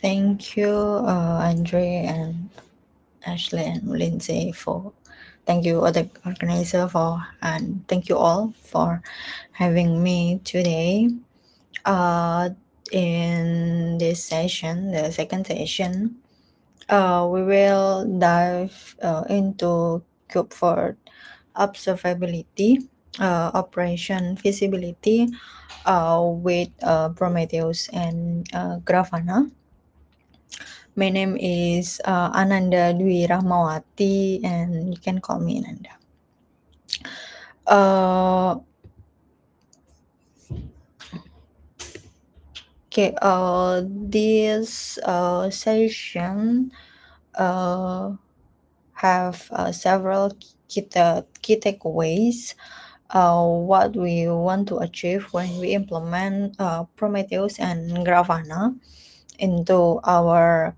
Thank you, uh, Andre and Ashley and Lindsay for thank you other organizer for and thank you all for having me today. Uh, in this session, the second session, uh, we will dive uh, into for observability, uh, operation feasibility uh, with uh, Prometheus and uh, Grafana. My name is uh, Ananda Dwi Rahmawati, and you can call me Ananda. Uh, okay, uh, this uh, session uh, have uh, several key, key takeaways. Uh, what we want to achieve when we implement uh, Prometheus and Grafana into our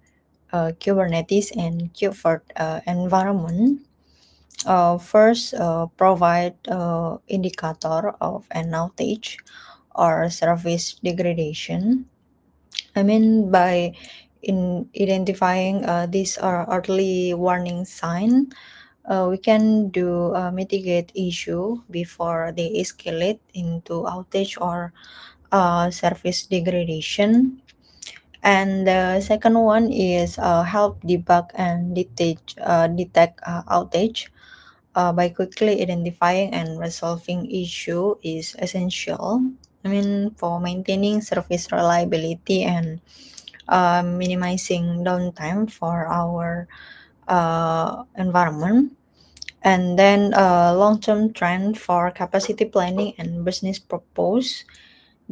uh, Kubernetes and Qfort uh, environment. Uh, first, uh, provide uh, indicator of an outage or service degradation. I mean, by in identifying uh, these are early warning sign, we can do mitigate issue before they escalate into outage or service degradation and the second one is uh, help debug and detect, uh, detect uh, outage uh, by quickly identifying and resolving issue is essential. I mean, for maintaining service reliability and uh, minimizing downtime for our uh, environment. And then long-term trend for capacity planning and business purpose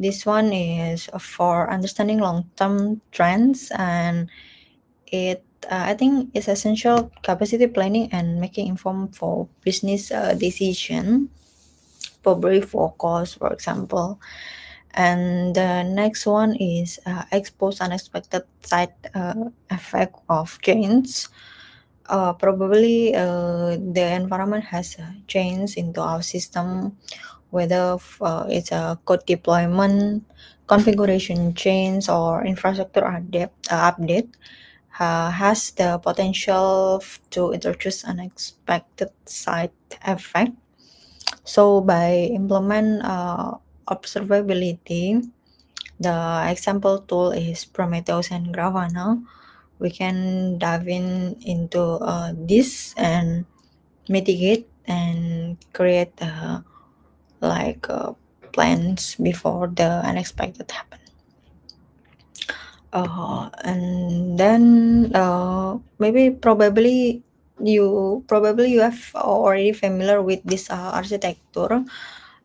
this one is for understanding long-term trends and it uh, I think is essential capacity planning and making informed for business uh, decision, probably for cost, for example. And the next one is uh, expose unexpected side uh, effect of change. Uh, probably uh, the environment has uh, changed into our system whether uh, it's a code deployment, configuration change, or infrastructure update, uh, update uh, has the potential to introduce unexpected side effect. So by implement uh, observability, the example tool is Prometheus and Grafana. We can dive in into uh, this and mitigate and create a uh, like uh, plans before the unexpected happen uh, and then uh, maybe probably you probably you have already familiar with this uh, architecture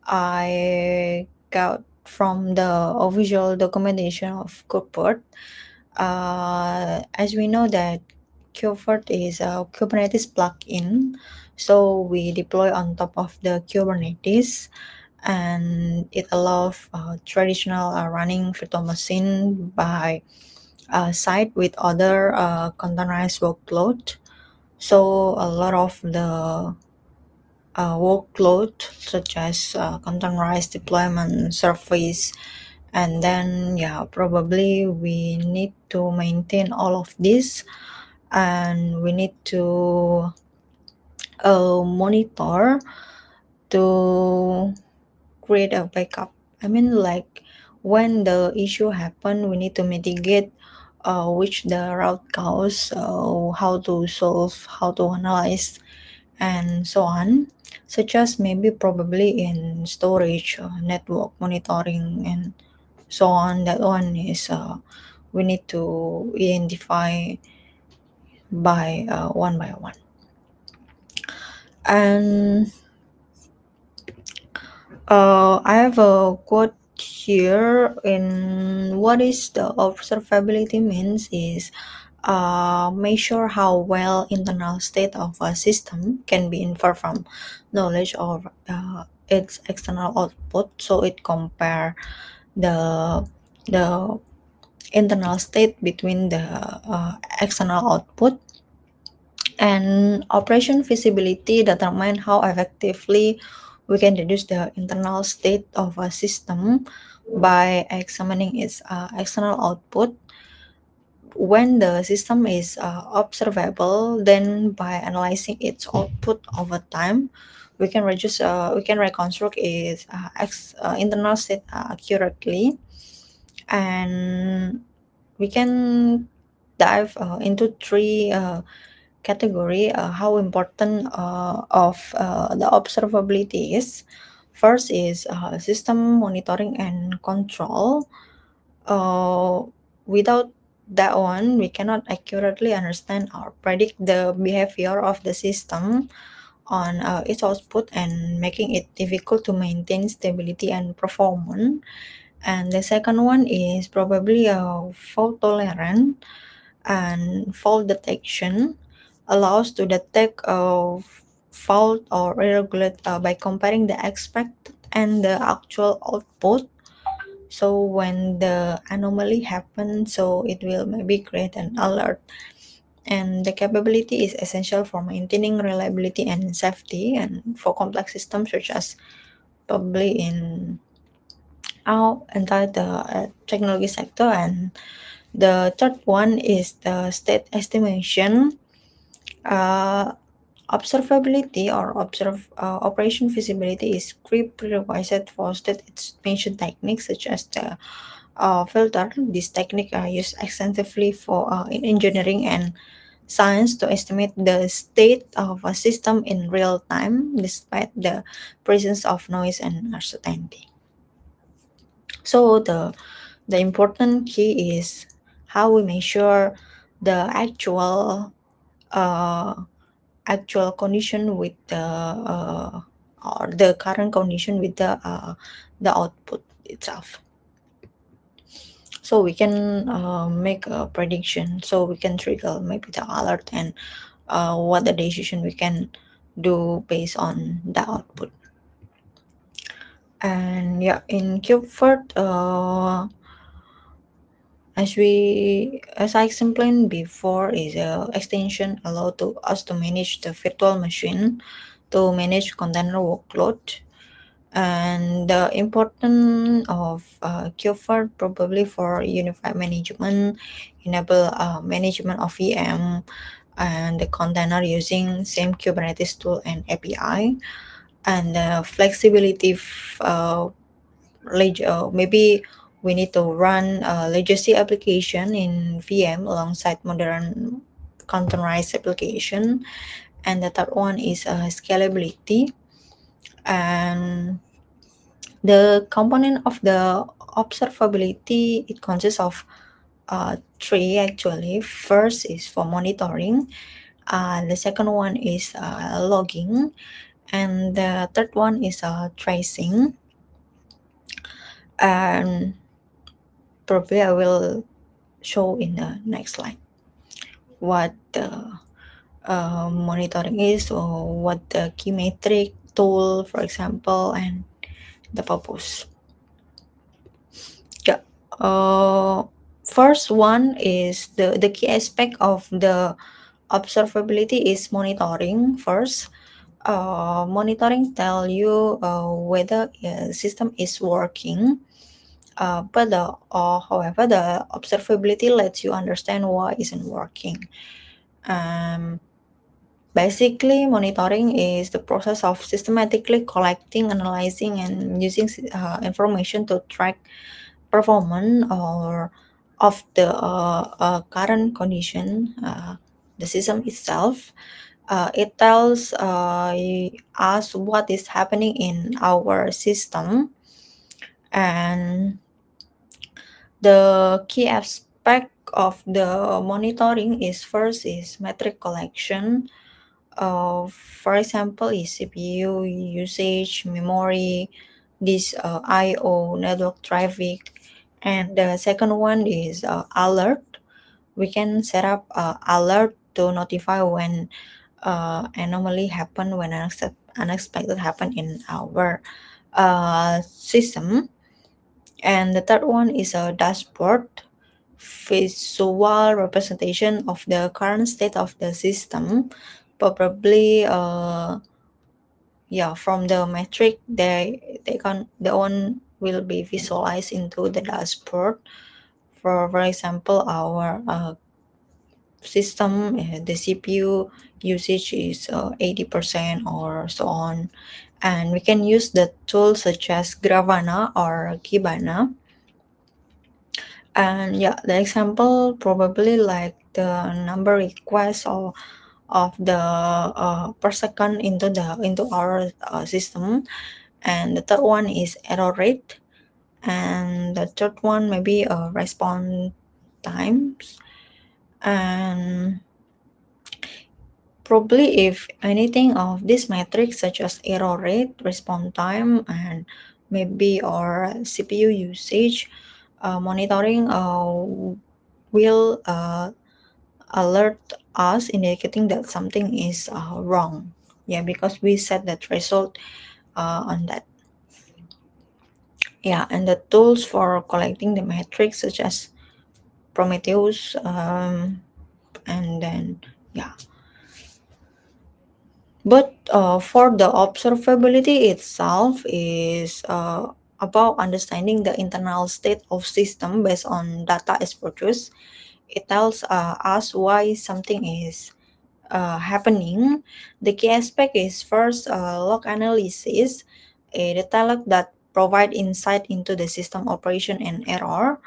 i got from the official documentation of corporate uh, as we know that Qfort is a uh, Kubernetes plugin. So we deploy on top of the Kubernetes and it allows uh, traditional uh, running virtual machine by uh, side with other uh, containerized workload. So a lot of the uh, workload such as uh, containerized deployment service and then yeah probably we need to maintain all of this and we need to uh, monitor to create a backup. I mean, like when the issue happen, we need to mitigate uh, which the route cause, uh, how to solve, how to analyze, and so on. Such as maybe probably in storage, uh, network monitoring, and so on. That one is uh, we need to identify by uh, one by one and uh, I have a quote here in what is the observability means is uh, measure how well internal state of a system can be inferred from knowledge of uh, its external output so it compare the the internal state between the uh, external output and operation feasibility determine how effectively we can deduce the internal state of a system by examining its uh, external output. When the system is uh, observable, then by analyzing its output over time, we can reduce, uh, we can reconstruct its uh, uh, internal state uh, accurately, and we can dive into three category uh, how important uh, of uh, the observability is. First is system monitoring and control. without that one, we cannot accurately understand or predict the behavior of the system on uh, its output and making it difficult to maintain stability and performance. And the second one is probably a uh, fault tolerant and fault detection allows to detect a fault or irregularity uh, by comparing the expected and the actual output so when the anomaly happens so it will maybe create an alert and the capability is essential for maintaining reliability and safety and for complex systems such as probably in our entire the uh, technology sector and the third one is the state estimation uh, observability or observe uh, operation visibility is script revised for state techniques such as the uh, filter. This technique are used extensively for uh, in engineering and science to estimate the state of a system in real time despite the presence of noise and uncertainty. So the the important key is how we measure the actual uh, actual condition with the uh, or the current condition with the uh, the output itself so we can uh, make a prediction so we can trigger maybe the alert and uh, what the decision we can do based on the output and yeah in cube uh, as we as I explained before is a uh, extension allow to us to manage the virtual machine to manage container workload and the importance of uh, probably for unified management enable uh, management of VM and the container using same Kubernetes tool and API and the flexibility uh, uh, maybe we need to run a legacy application in VM alongside modern containerized application. And the third one is uh, scalability. And the component of the observability, it consists of uh, three actually. First is for monitoring. Uh, the second one is uh, logging. And the third one is uh, tracing. And probably I will show in the next slide what the uh, monitoring is or what the key metric tool, for example, and the purpose. Yeah. Uh, first one is the, the key aspect of the observability is monitoring first. Uh, monitoring tell you uh, whether a system is working uh, but the uh, or uh, however the observability lets you understand what isn't working um, basically monitoring is the process of systematically collecting analyzing and using uh, information to track performance or of the uh, uh current condition the system itself uh, it tells uh, us what is happening in our system and the key aspect of the monitoring is first is metric collection. Uh, for example, is CPU usage, memory, this uh, I/O network traffic, and the second one is uh, alert. We can set up alert to notify when uh, anomaly happen, when unexpected happen in our uh, system and the third one is a dashboard visual representation of the current state of the system probably uh yeah from the metric they they can the one will be visualized into the dashboard for for example our uh, system uh, the cpu usage is uh, 80 uh, percent or so on and we can use the tools such as Gravana or Kibana. And yeah, the example probably like the number requests or of the uh, per second into the into our uh, system, and the third one is error rate, and the third one maybe uh, response times, and probably if anything of these metrics such as error rate, response time, and maybe or CPU usage, uh, monitoring uh, will uh, alert us indicating that something is uh, wrong. Yeah, because we set the threshold uh, on that. Yeah, and the tools for collecting the metrics such as Prometheus um, and then, yeah. But uh, for the observability itself is uh, about understanding the internal state of system based on data is produced. It tells uh, us why something is uh, happening. The key aspect is first uh, log analysis, a data log that provide insight into the system operation and error.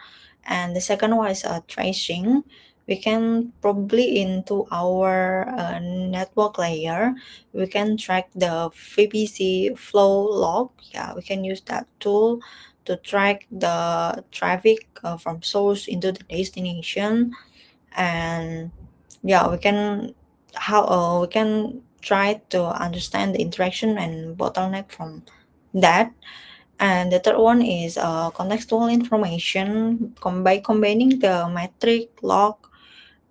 And the second one is uh, tracing, we can probably into our uh, network layer we can track the VPC flow log yeah we can use that tool to track the traffic uh, from source into the destination and yeah we can how uh, we can try to understand the interaction and bottleneck from that and the third one is uh, contextual information com by combining the metric log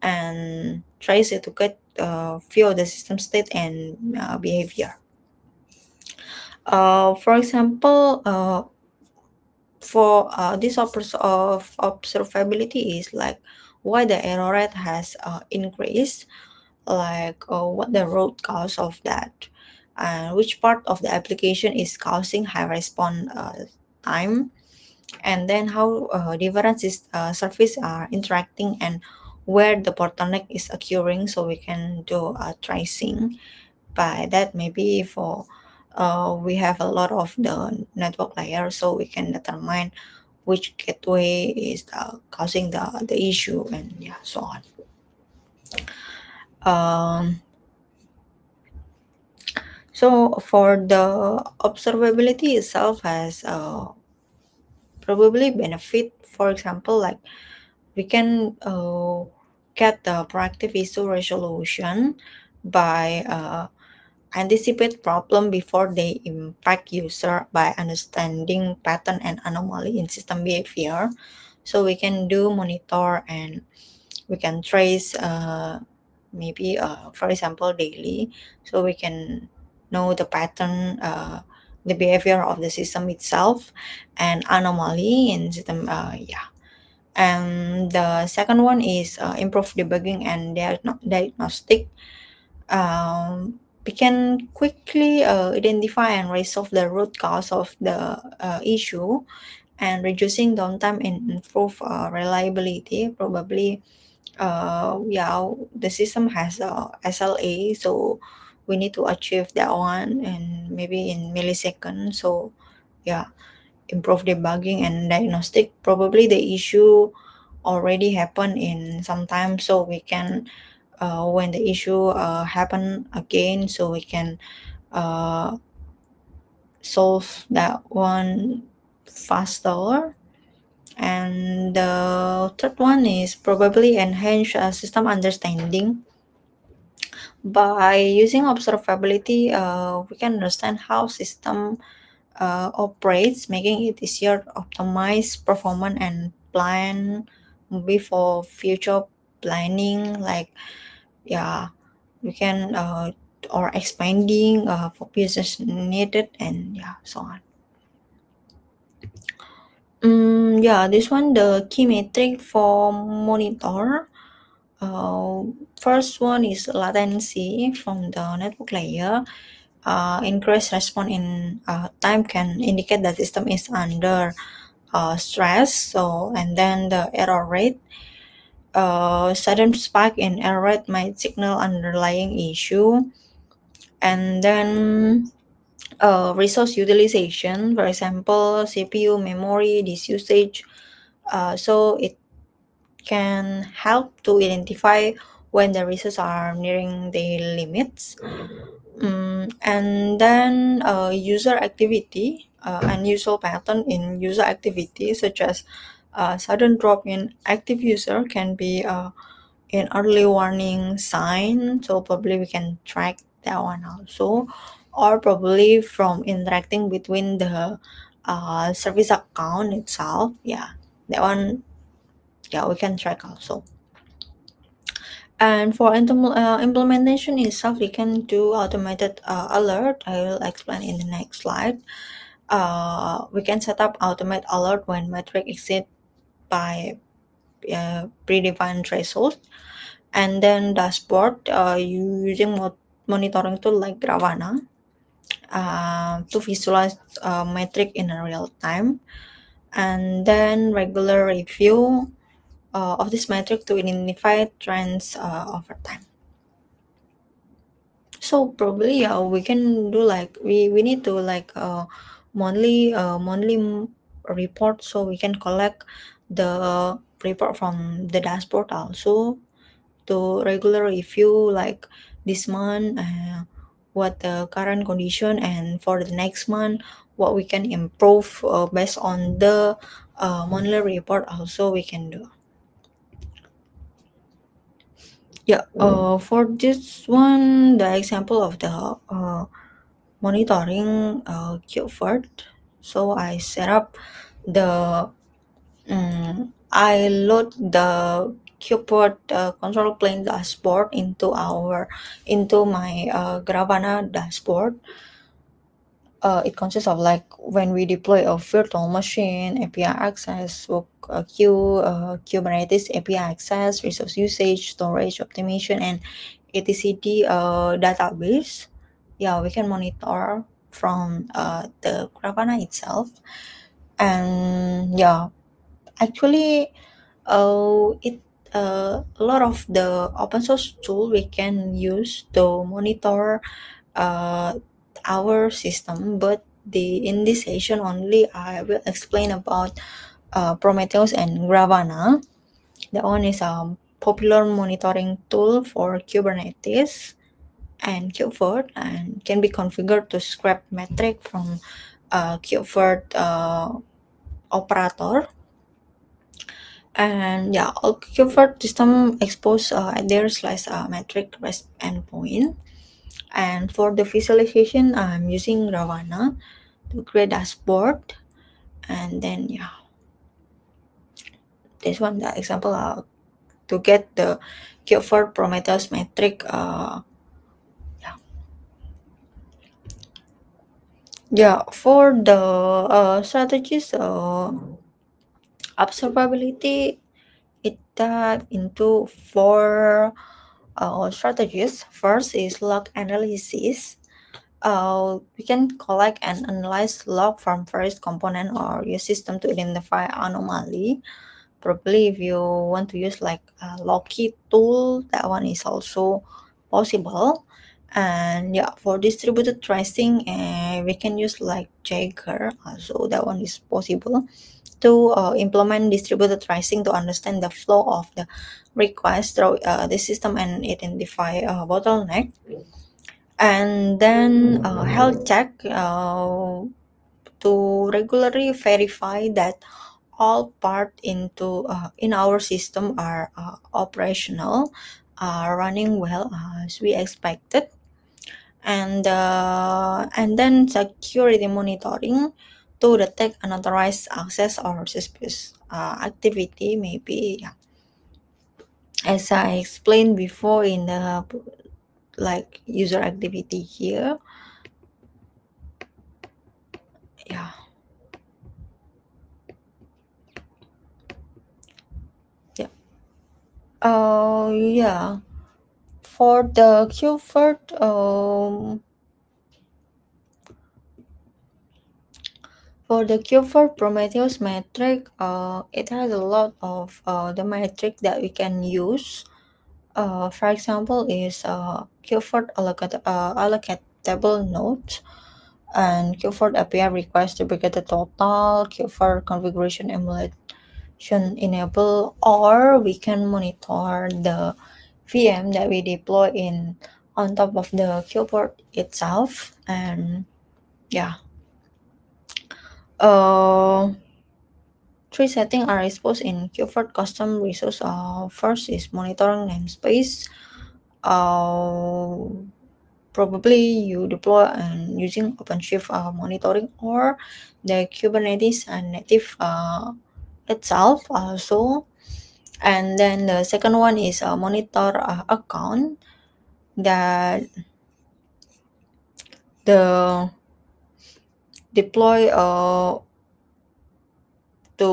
and tries to get uh, view of the system state and uh, behavior. Uh, for example, uh, for uh, this purpose of observability is like why the error rate has uh, increased, like uh, what the root cause of that, and which part of the application is causing high response uh, time, and then how uh, different services uh, are interacting and where the bottleneck is occurring so we can do a tracing by that maybe for uh, we have a lot of the network layer so we can determine which gateway is the, causing the, the issue and yeah so on um, so for the observability itself has uh, probably benefit for example like we can uh, get the proactive issue resolution by uh, anticipate problem before they impact user by understanding pattern and anomaly in system behavior so we can do monitor and we can trace uh, maybe uh, for example daily so we can know the pattern uh, the behavior of the system itself and anomaly in system uh, yeah and the second one is uh, improve debugging and diagnostic um, we can quickly uh, identify and resolve the root cause of the uh, issue and reducing downtime and improve uh, reliability probably yeah uh, the system has uh, a sla so we need to achieve that one and maybe in milliseconds so yeah improve debugging and diagnostic probably the issue already happened in some time so we can uh, when the issue uh, happen again so we can uh, solve that one faster and the third one is probably enhance uh, system understanding by using observability uh, we can understand how system uh, operates, making it easier to optimize performance and plan before future planning. Like, yeah, we can uh, or expanding uh, for business needed and yeah, so on. Um, yeah, this one the key metric for monitor. Uh, first one is latency from the network layer uh, increased response in uh, time can indicate that system is under uh, stress. So, and then the error rate, uh, sudden spike in error rate might signal underlying issue. And then uh, resource utilization, for example, CPU, memory, disk usage. Uh, so it can help to identify when the resources are nearing the limits. Mm and then uh, user activity, unusual uh, pattern in user activity, such as uh, sudden drop in active user can be an early warning sign. So probably we can track that one also, or probably from interacting between the uh, service account itself. Yeah, that one, yeah, we can track also. And for uh, implementation itself, we can do automated uh, alert. I will explain in the next slide. Uh, we can set up automated alert when metric exceed by uh, predefined threshold. And then dashboard uh, using monitoring tool like Grafana uh, to visualize metric in real time. And then regular review uh, of this metric to identify trends uh, over time. So probably yeah uh, we can do like we, we need to like uh, monthly uh, monthly report so we can collect the report from the dashboard also to regular review like this month uh, what the current condition and for the next month what we can improve uh, based on the uh, monthly report also we can do. Yeah, uh, hmm. for this one, the example of the uh, monitoring uh, keyword, so I set up the, um, I load the keyboard uh, control plane dashboard into our, into my uh, gravana dashboard. Uh, it consists of like when we deploy a virtual machine, API access, work uh, queue, uh, Kubernetes API access, resource usage, storage optimization, and etcd uh, database. Yeah, we can monitor from uh, the Grafana itself, and yeah, actually, uh, it uh, a lot of the open source tool we can use to monitor uh, our system, but the in this session only I will explain about uh, Prometheus and Grafana. The one is a popular monitoring tool for Kubernetes and Kubeflow and can be configured to scrape metric from uh, uh, operator. And yeah, all Kubeflow system expose uh, their slice uh, metric REST endpoint and for the visualization, I'm using Ravana to create dashboard. And then, yeah, this one, the example uh, to get the q 4 Prometheus metric. Uh, yeah. yeah, for the uh, strategies, uh, observability, it that into four uh, strategies. First is log analysis. Uh, we can collect and analyze log from various component or your system to identify anomaly. Probably if you want to use like a Loki tool, that one is also possible. And yeah, for distributed tracing, uh, we can use like Jaeger also, that one is possible to uh, implement distributed tracing to understand the flow of the request through uh, the system and identify a uh, bottleneck. And then uh, health check uh, to regularly verify that all part into uh, in our system are uh, operational, are uh, running well uh, as we expected, and and then security monitoring to detect unauthorized access or suspicious uh, activity maybe yeah as i explained before in the like user activity here yeah yeah oh uh, yeah for the Q um For the Q4 Prometheus metric, uh, it has a lot of uh, the metric that we can use. Uh, for example, is uh, Q4 allocate uh, allocatable nodes and Q4 API request to get the total, Q4 configuration emulation enable, or we can monitor the VM that we deploy in on top of the Q4 itself. And yeah. Uh, three settings are exposed in Qford custom resource. Uh, first is monitoring namespace. Uh, probably you deploy and using OpenShift uh, monitoring or the Kubernetes and native uh, itself also. And then the second one is a monitor uh, account that the deploy uh, to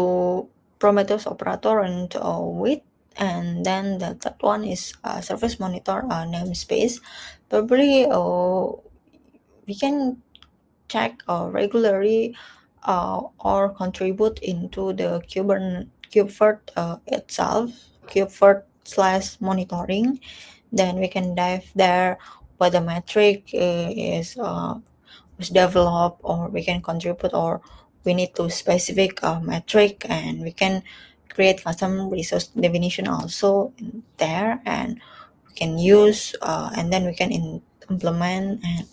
Prometheus operator and uh, wait and then the third one is uh, service monitor uh, namespace probably uh, we can check uh, regularly uh, or contribute into the Kubern, kubefert uh, itself kubefert slash monitoring then we can dive there what the metric uh, is uh, develop or we can contribute or we need to specific uh, metric and we can create custom resource definition also there and we can use uh, and then we can in, implement and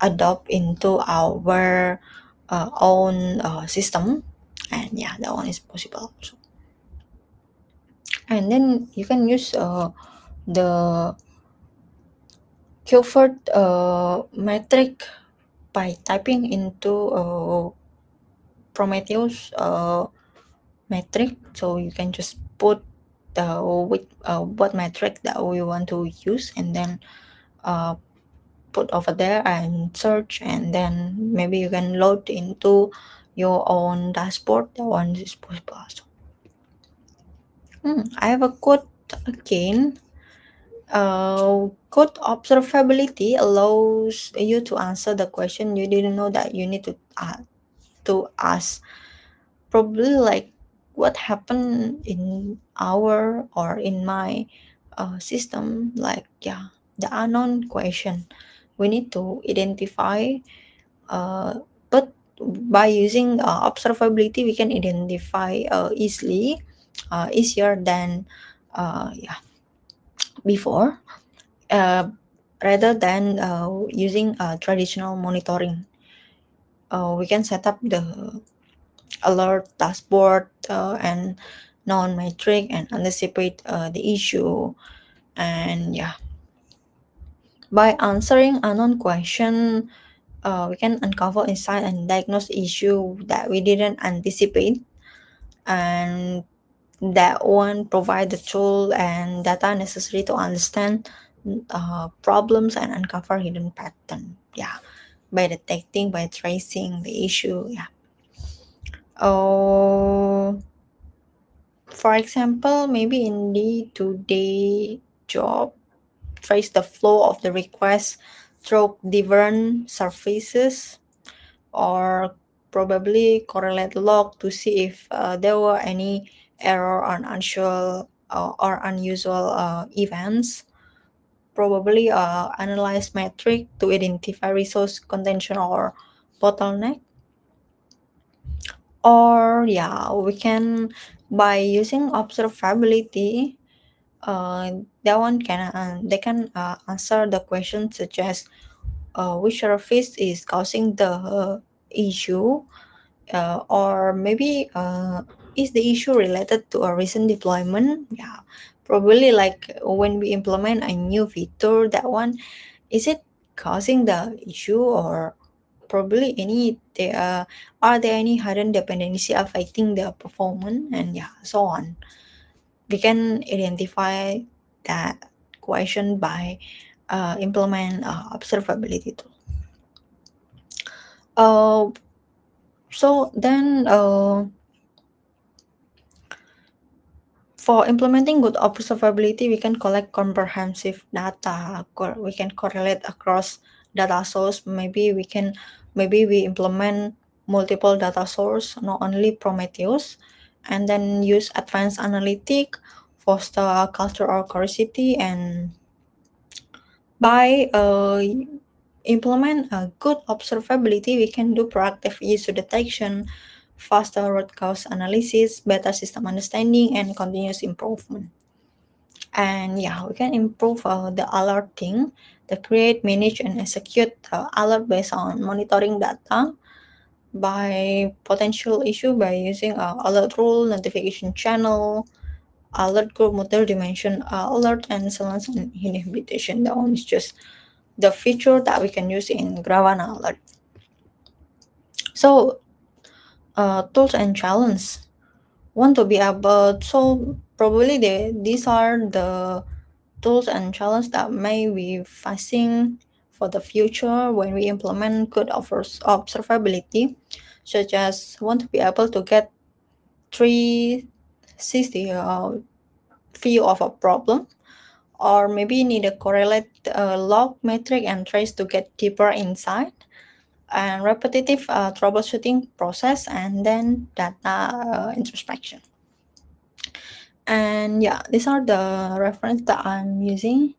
adopt into our uh, own uh, system and yeah that one is possible also and then you can use uh, the Q4 uh, metric by typing into uh, Prometheus uh, metric. So you can just put the with uh, what metric that we want to use and then uh, put over there and search and then maybe you can load into your own dashboard the one is possible also. Hmm, I have a quote again uh, code observability allows you to answer the question you didn't know that you need to uh, to ask. Probably like what happened in our or in my uh, system. Like yeah, the unknown question. We need to identify. Uh, but by using uh, observability, we can identify uh, easily, uh, easier than uh, yeah before uh, rather than uh, using uh, traditional monitoring. Uh, we can set up the alert dashboard uh, and non metric and anticipate uh, the issue and yeah. By answering unknown question, we can uncover insight and diagnose issue that we didn't anticipate and that one provide the tool and data necessary to understand uh, problems and uncover hidden pattern yeah by detecting by tracing the issue yeah oh for example maybe in the today job trace the flow of the request through different services or probably correlate log to see if uh, there were any error or unusual uh, or unusual uh, events. Probably uh, analyze metric to identify resource contention or bottleneck. Or yeah, we can by using observability, uh, that one can uh, they can uh, answer the question such as uh, which surface is causing the uh, issue, uh, or maybe uh, is the issue related to a recent deployment? Yeah, probably like when we implement a new feature, that one, is it causing the issue or probably any there uh, are there any hidden dependency affecting the performance and yeah so on we can identify that question by uh, implement uh, observability tool uh, so then uh, for implementing good observability, we can collect comprehensive data. We can correlate across data source. Maybe we can, maybe we implement multiple data source, not only Prometheus, and then use advanced analytic, foster cultural curiosity, and by uh, implement a good observability, we can do proactive issue detection, faster root cause analysis, better system understanding, and continuous improvement. And yeah, we can improve uh, the alerting, the create, manage, and execute the uh, alert based on monitoring data by potential issue by using uh, alert rule, notification channel, alert group, multi-dimension uh, alert, and silence and inhibition. That one is just the feature that we can use in Gravana alert. So uh, tools and challenge want to be about. So probably they, these are the tools and challenges that may be facing for the future when we implement good observability, such as want to be able to get 360 uh, view of a problem, or maybe need a correlate uh, log metric and trace to get deeper insight, and repetitive uh, troubleshooting process and then data uh, introspection. And yeah, these are the reference that I'm using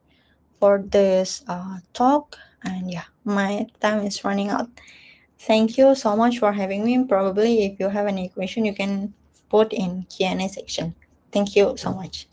for this uh, talk. And yeah, my time is running out. Thank you so much for having me. Probably if you have any question, you can put in Q&A section. Thank you so much.